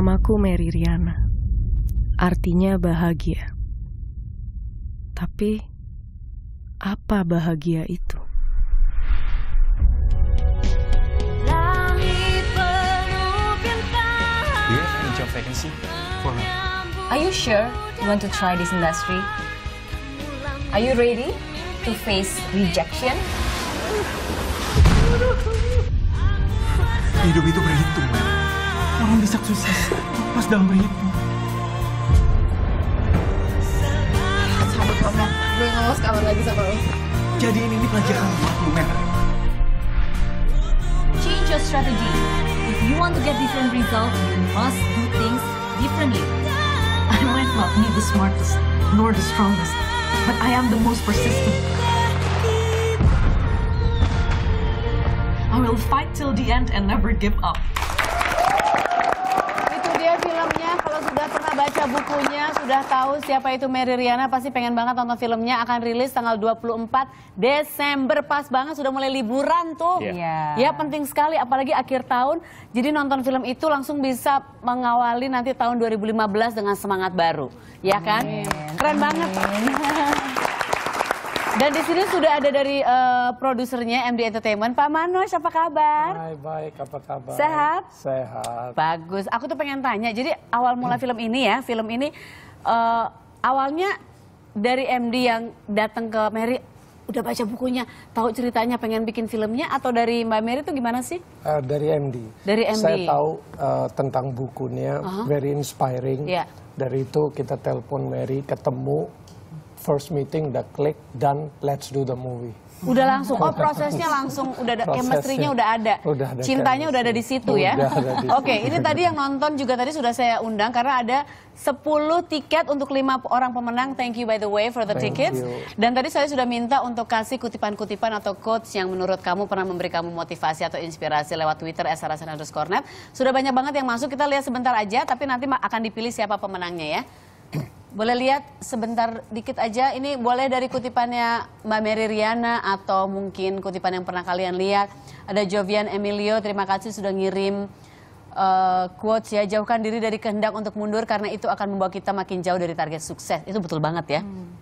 Namaku Mary Riana. Artinya bahagia. Tapi apa bahagia itu? for iya, me? Are you sure you want to try this industry? Are you ready to face rejection? Hidup itu Mel. orang bisa sukses pas dalam berhitung. gue nggak mau lagi sama lo. Jadi ini, pelajaran buat lo, Mer. Change your strategy. If you want to get different results, you must do things differently. I might not be the smartest nor the strongest, but I am the most persistent. I will fight till the end and never give up. baca bukunya, sudah tahu siapa itu Mary Riana, pasti pengen banget nonton filmnya. Akan rilis tanggal 24 Desember, pas banget sudah mulai liburan tuh. Yeah. Ya iya. iya, penting sekali, apalagi akhir tahun. Jadi nonton film itu langsung bisa mengawali nanti tahun 2015 dengan semangat baru. Ya kan? Amin. Keren Amin. banget. Dan di sini sudah ada dari uh, produsernya MD Entertainment, Pak Mano, apa kabar? Baik, baik, apa kabar? Sehat? Sehat. Bagus. Aku tuh pengen tanya, jadi awal mula film ini ya, film ini uh, awalnya dari MD yang datang ke Mary udah baca bukunya, tahu ceritanya, pengen bikin filmnya atau dari Mbak Mary itu gimana sih? Uh, dari MD. Dari MD. Saya tahu uh, tentang bukunya, uh -huh. very inspiring. Yeah. Dari itu kita telepon Mary, ketemu, first meeting, udah klik, dan let's do the movie. Udah langsung, oh prosesnya langsung, udah ada, chemistry-nya udah ada, udah ada cintanya chemistry. udah ada di situ ya. Oke, okay, ini tadi yang nonton juga tadi sudah saya undang karena ada 10 tiket untuk 5 orang pemenang. Thank you by the way for the Thank tickets. You. Dan tadi saya sudah minta untuk kasih kutipan-kutipan atau quotes yang menurut kamu pernah memberi kamu motivasi atau inspirasi lewat Twitter @sarasan_cornet. Sudah banyak banget yang masuk, kita lihat sebentar aja tapi nanti akan dipilih siapa pemenangnya ya. Boleh lihat sebentar dikit aja, ini boleh dari kutipannya Mbak Mary Riana atau mungkin kutipan yang pernah kalian lihat. Ada Jovian Emilio, terima kasih sudah ngirim uh, quotes ya, jauhkan diri dari kehendak untuk mundur karena itu akan membawa kita makin jauh dari target sukses. Itu betul banget ya. Hmm.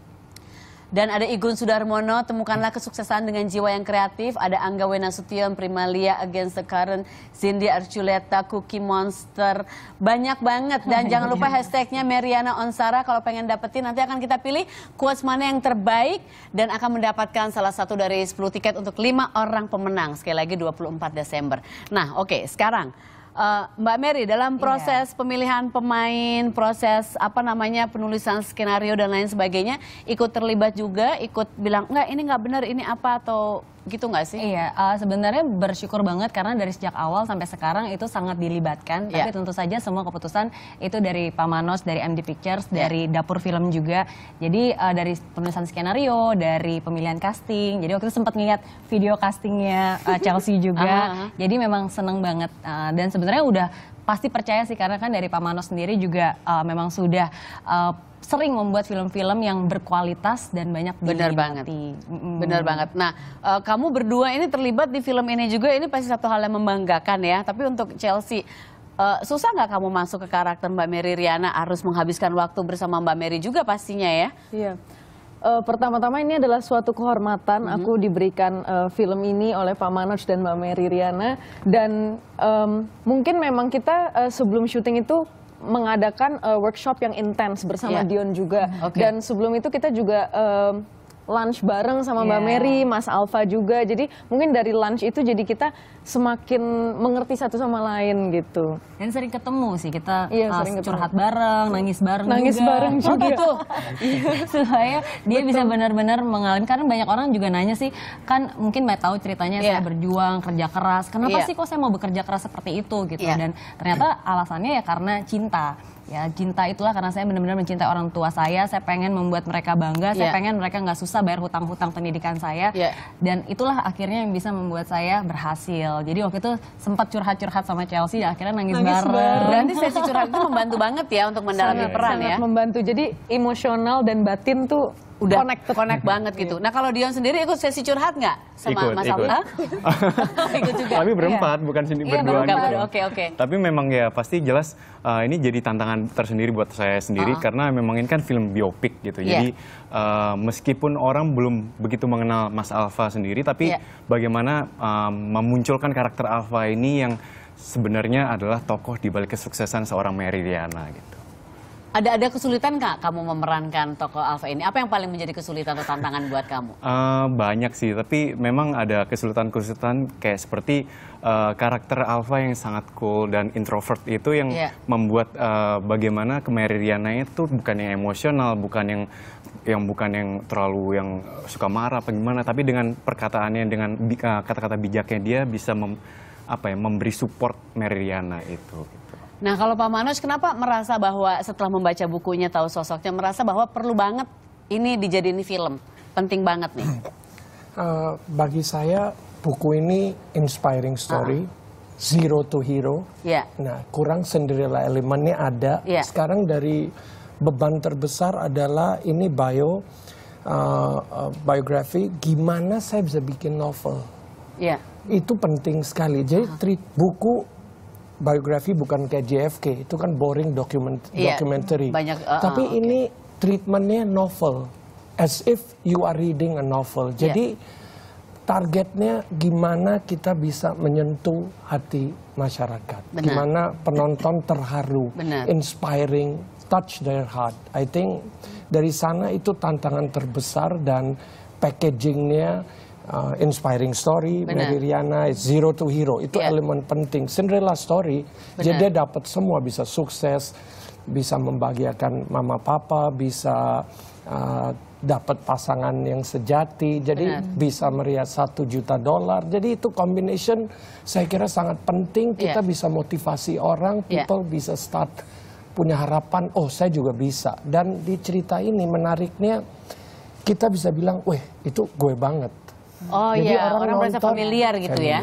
Dan ada Igun Sudarmono, temukanlah kesuksesan dengan jiwa yang kreatif. Ada Angga Wenasution, Primalia Against the Current, Cindy Archuleta, Cookie Monster. Banyak banget. Dan jangan lupa hashtagnya Mariana Onsara kalau pengen dapetin. Nanti akan kita pilih quotes mana yang terbaik dan akan mendapatkan salah satu dari 10 tiket untuk 5 orang pemenang. Sekali lagi 24 Desember. Nah oke okay, sekarang. Uh, Mbak Mary dalam iya. proses yeah. pemilihan pemain, proses apa namanya penulisan skenario dan lain sebagainya, ikut terlibat juga, ikut bilang enggak ini enggak benar, ini apa atau gitu nggak sih? Iya, uh, sebenarnya bersyukur banget karena dari sejak awal sampai sekarang itu sangat dilibatkan. Yeah. Tapi tentu saja semua keputusan itu dari Pak Manos, dari MD Pictures, yeah. dari dapur film juga. Jadi uh, dari penulisan skenario, dari pemilihan casting. Jadi waktu itu sempat ngeliat video castingnya uh, Chelsea juga. uh -huh. Jadi memang seneng banget uh, dan sebenarnya udah pasti percaya sih karena kan dari Pak Mano sendiri juga uh, memang sudah uh, sering membuat film-film yang berkualitas dan banyak benar banget mm. benar banget nah uh, kamu berdua ini terlibat di film ini juga ini pasti satu hal yang membanggakan ya tapi untuk Chelsea uh, susah nggak kamu masuk ke karakter Mbak Mary Riana harus menghabiskan waktu bersama Mbak Mary juga pastinya ya iya yeah. Uh, Pertama-tama ini adalah suatu kehormatan mm -hmm. aku diberikan uh, film ini oleh Pak Manoj dan Mbak Mary Riana dan um, mungkin memang kita uh, sebelum syuting itu mengadakan uh, workshop yang intens bersama yeah. Dion juga okay. dan sebelum itu kita juga uh, lunch bareng sama yeah. Mbak iya. Mary, Mas Alfa juga. Jadi mungkin dari lunch itu jadi kita semakin mengerti satu sama lain gitu. Dan sering ketemu sih kita iya, uh, sering curhat ketemu. bareng, nangis bareng nangis juga. bareng juga. Oh gitu. Supaya dia Betul. bisa benar-benar mengalami karena banyak orang juga nanya sih, kan mungkin Mbak tahu ceritanya yeah. saya berjuang, kerja keras. Kenapa yeah. sih kok saya mau bekerja keras seperti itu gitu. Yeah. Dan ternyata alasannya ya karena cinta ya cinta itulah karena saya benar-benar mencintai orang tua saya saya pengen membuat mereka bangga yeah. saya ya. pengen mereka nggak susah bayar hutang-hutang pendidikan saya yeah. dan itulah akhirnya yang bisa membuat saya berhasil jadi waktu itu sempat curhat-curhat sama Chelsea ya akhirnya nangis, nangis bareng. bareng berarti sesi curhat itu membantu banget ya untuk mendalami peran ya? sangat ya membantu jadi emosional dan batin tuh udah connect connect banget gitu. Iya. Nah kalau Dion sendiri ikut sesi curhat nggak sama ikut, Mas ikut. ikut juga. Tapi berempat iya. bukan sendiri iya, berdua. Gitu oke. Okay, okay. Tapi memang ya pasti jelas uh, ini jadi tantangan tersendiri buat saya sendiri uh -huh. karena memang ini kan film biopik gitu. Yeah. Jadi uh, meskipun orang belum begitu mengenal Mas Alfa sendiri, tapi yeah. bagaimana uh, memunculkan karakter Alfa ini yang sebenarnya adalah tokoh di balik kesuksesan seorang Mary Meridiana gitu. Ada ada kesulitan nggak kamu memerankan tokoh Alfa ini? Apa yang paling menjadi kesulitan atau tantangan buat kamu? Uh, banyak sih, tapi memang ada kesulitan-kesulitan kayak seperti uh, karakter Alfa yang sangat cool dan introvert itu yang yeah. membuat uh, bagaimana kemeririannya itu bukan yang emosional, bukan yang yang bukan yang terlalu yang suka marah apa gimana tapi dengan perkataannya dengan kata-kata bijaknya dia bisa mem, apa ya memberi support Meridiana itu gitu. Nah kalau Pak Manoj kenapa merasa bahwa setelah membaca bukunya tahu sosoknya merasa bahwa perlu banget ini dijadiin film, penting banget nih? Uh, bagi saya buku ini inspiring story, uh ah. -huh. zero to hero. Yeah. Nah kurang Cinderella elemennya ada. Yeah. Sekarang dari beban terbesar adalah ini bio uh, uh, biografi, gimana saya bisa bikin novel? Yeah. Itu penting sekali. Jadi uh ah. -huh. buku biografi bukan kayak JFK itu kan boring document yeah, documentary. Banyak, uh, Tapi uh, okay. ini treatmentnya novel, as if you are reading a novel. Iya. Jadi yeah. targetnya gimana kita bisa menyentuh hati masyarakat, Benar. gimana penonton terharu, Benar. inspiring, touch their heart. I think dari sana itu tantangan terbesar dan packagingnya uh, inspiring story, Benar. Mary Riana, zero to hero. Itu yeah. elemen penting. Cinderella story, Benar. jadi dia dapat semua bisa sukses, bisa membahagiakan mama papa, bisa uh, dapat pasangan yang sejati, jadi Benar. bisa merias satu juta dolar. Jadi itu combination saya kira sangat penting. Iya. Kita yeah. bisa motivasi orang, iya. people yeah. bisa start punya harapan. Oh, saya juga bisa. Dan di cerita ini menariknya kita bisa bilang, weh itu gue banget. Oh iya, orang, orang merasa familiar gitu kan ya.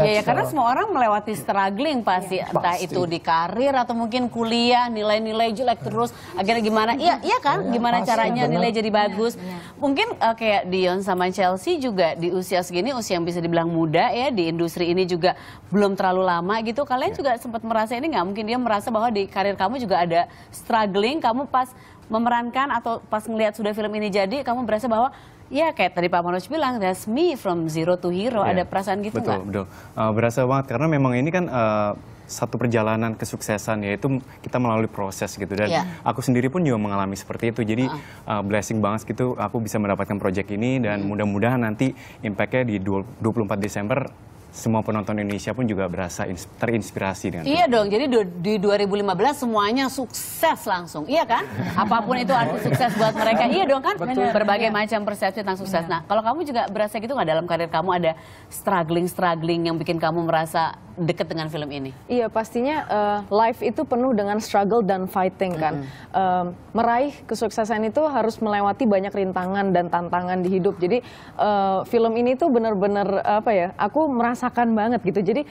ya, ya karena semua orang melewati struggling pasti, ya, pasti entah itu di karir atau mungkin kuliah nilai-nilai jelek iya. terus akhirnya gimana iya iya kan ya, gimana pasti, caranya bener. nilai jadi bagus ya, ya. mungkin uh, kayak Dion sama Chelsea juga di usia segini usia yang bisa dibilang muda ya di industri ini juga belum terlalu lama gitu kalian ya. juga sempat merasa ini nggak mungkin dia merasa bahwa di karir kamu juga ada struggling kamu pas memerankan atau pas ngelihat sudah film ini jadi kamu berasa bahwa ya kayak tadi Pak Manoj bilang that's me from zero to hero yeah. ada iya. perasaan gitu Betul gak? betul uh, berasa banget karena memang ini kan uh, satu perjalanan kesuksesan yaitu kita melalui proses gitu dan yeah. aku sendiri pun juga mengalami seperti itu jadi uh. Uh, blessing banget gitu aku bisa mendapatkan proyek ini dan hmm. mudah-mudahan nanti impactnya di 24 Desember semua penonton Indonesia pun juga berasa terinspirasi dengan Iya dong, jadi di 2015 semuanya sukses langsung, iya kan? Apapun itu arti sukses buat mereka, iya dong kan? Betul. Berbagai iya. macam persepsi tentang sukses. Iya. Nah, kalau kamu juga berasa gitu nggak dalam karir kamu ada struggling-struggling yang bikin kamu merasa dekat dengan film ini? Iya, pastinya uh, life itu penuh dengan struggle dan fighting kan. Mm -hmm. uh, meraih kesuksesan itu harus melewati banyak rintangan dan tantangan di hidup. Jadi uh, film ini tuh bener-bener apa ya? Aku merasa merasakan banget gitu. Jadi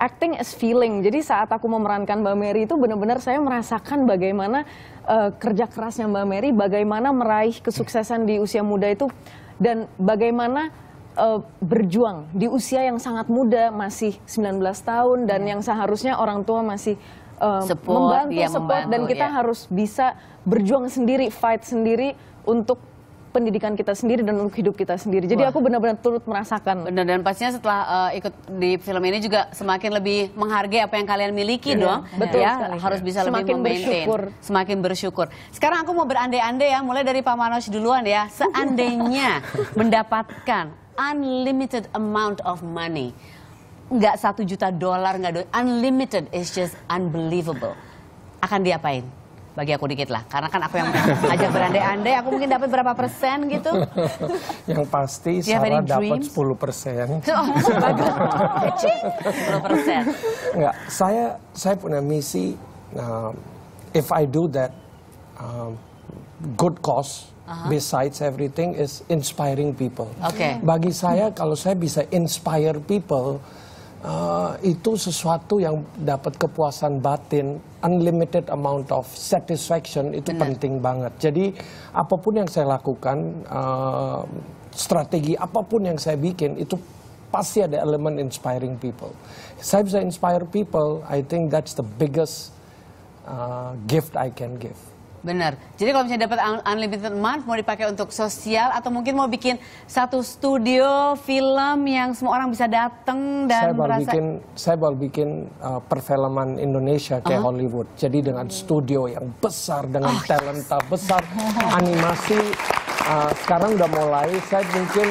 acting as feeling. Jadi saat aku memerankan Mbak Mary itu benar-benar saya merasakan bagaimana uh, kerja kerasnya Mbak Mary, bagaimana meraih kesuksesan di usia muda itu dan bagaimana uh, berjuang di usia yang sangat muda masih 19 tahun dan iya. yang seharusnya orang tua masih uh, support, membantu, ya, support membantu, dan kita ya. harus bisa berjuang sendiri, fight sendiri untuk pendidikan kita sendiri dan untuk hidup kita sendiri. Jadi Wah. aku benar-benar turut merasakan. Benar dan pastinya setelah uh, ikut di film ini juga semakin lebih menghargai apa yang kalian miliki yeah. dong. Betul ya, harus bisa semakin lebih memaintain. Bersyukur. Semakin bersyukur. Sekarang aku mau berandai-andai ya, mulai dari Pak Manoj duluan ya. Seandainya mendapatkan unlimited amount of money. Nggak satu juta dolar, nggak do unlimited is just unbelievable. Akan diapain? bagi aku dikit lah karena kan aku yang ajak berandai-andai aku mungkin dapat berapa persen gitu yang pasti Sarah dapat 10 persen oh, 10 persen saya saya punya misi uh, if I do that uh, good cause Uh -huh. besides everything is inspiring people. Okay. Bagi saya kalau saya bisa inspire people, Eh, itu sesuatu yang dapat kepuasan batin, unlimited amount of satisfaction itu Benar. penting banget. Jadi apapun yang saya lakukan, uh, strategi apapun yang saya bikin itu pasti ada elemen inspiring people. Saya bisa inspire people, I think that's the biggest uh, gift I can give. Benar. Jadi kalau misalnya dapat unlimited month mau dipakai untuk sosial atau mungkin mau bikin satu studio film yang semua orang bisa datang dan saya baru merasa... bikin saya baru bikin uh, perfilman Indonesia kayak uh -huh. Hollywood. Jadi dengan studio yang besar dengan oh, talenta yes. besar, animasi uh, sekarang udah mulai saya mungkin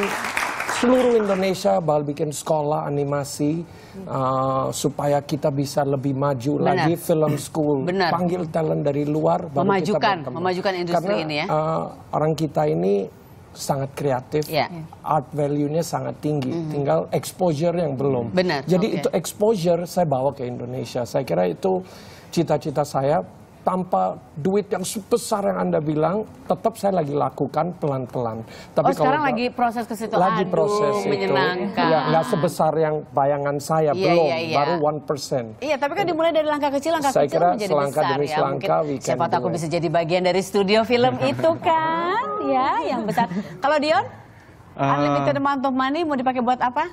seluruh Indonesia bakal bikin sekolah animasi uh, supaya kita bisa lebih maju Benar. lagi film school. Benar. Panggil talent dari luar memajukan, kita memajukan industri Karena, ini ya. Uh, orang kita ini sangat kreatif, yeah. art value-nya sangat tinggi, mm -hmm. tinggal exposure yang belum. Benar. Jadi okay. itu exposure saya bawa ke Indonesia. Saya kira itu cita-cita saya tanpa duit yang sebesar yang Anda bilang, tetap saya lagi lakukan pelan-pelan. Tapi oh, sekarang lagi proses ke situ. Lagi Aduh, proses itu. Ya, nggak sebesar yang bayangan saya yeah, belum, yeah, yeah. baru one persen. Iya, tapi kan dimulai dari langkah kecil, langkah saya kecil kira menjadi selangkah besar demi ya. Selangkah, ya, siapa tahu aku bisa jadi bagian dari studio film itu kan, ya, yang besar. Kalau Dion, uh, unlimited amount of money mau dipakai buat apa?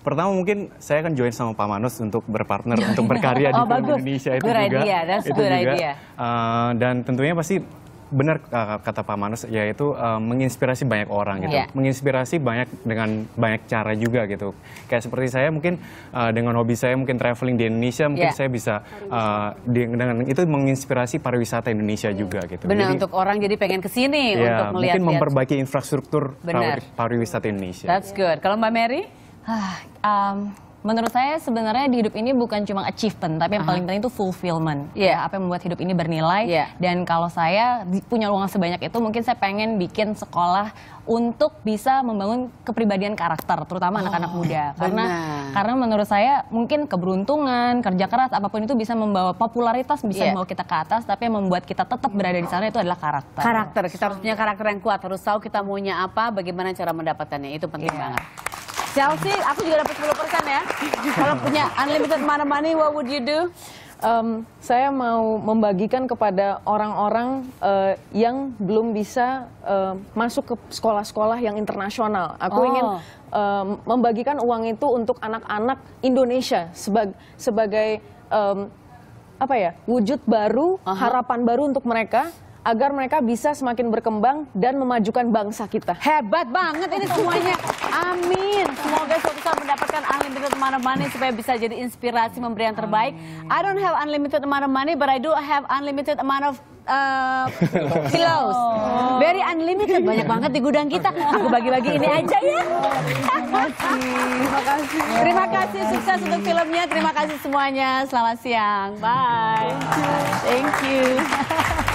pertama mungkin saya akan join sama Pak Manus untuk berpartner untuk berkarya oh, di bagus. Indonesia itu good juga idea. itu good juga idea. Uh, dan tentunya pasti benar uh, kata Pak Manus yaitu uh, menginspirasi banyak orang gitu yeah. menginspirasi banyak dengan banyak cara juga gitu kayak seperti saya mungkin uh, dengan hobi saya mungkin traveling di Indonesia mungkin yeah. saya bisa uh, dengan itu menginspirasi pariwisata Indonesia iya. juga gitu benar jadi, untuk orang jadi pengen kesini yeah, untuk melihat mungkin memperbaiki infrastruktur benar. pariwisata Indonesia that's good kalau Mbak Mary Ah, um, menurut saya sebenarnya di hidup ini bukan cuma achievement tapi yang paling penting itu fulfillment yeah. Ya, apa yang membuat hidup ini bernilai yeah. dan kalau saya punya ruang sebanyak itu mungkin saya pengen bikin sekolah untuk bisa membangun kepribadian karakter terutama oh, anak-anak oh, muda karena benar. karena menurut saya mungkin keberuntungan kerja keras apapun itu bisa membawa popularitas bisa yeah. membawa kita ke atas tapi yang membuat kita tetap berada di sana itu adalah karakter karakter kita harus punya karakter yang kuat harus tahu kita maunya apa bagaimana cara mendapatkannya itu penting yeah. banget Chelsea, aku juga dapat 10 persen ya. Kalau punya unlimited money, money, what would you do? Um, saya mau membagikan kepada orang-orang uh, yang belum bisa uh, masuk ke sekolah-sekolah yang internasional. Aku oh. ingin um, membagikan uang itu untuk anak-anak Indonesia sebagai sebagai um, apa ya wujud baru, -huh. harapan baru untuk mereka agar mereka bisa semakin berkembang dan memajukan bangsa kita. Hebat banget ini semuanya. Amin. Semoga suatu saat mendapatkan unlimited amount of money supaya bisa jadi inspirasi memberi yang terbaik. I don't have unlimited amount of money, but I do have unlimited amount of uh, pillows. Oh. Very unlimited, banyak banget di gudang kita. Aku bagi-bagi ini aja ya. Terima kasih. Terima kasih. Terima kasih sukses untuk filmnya. Terima kasih semuanya. Selamat siang. Bye. Thank you. Thank you.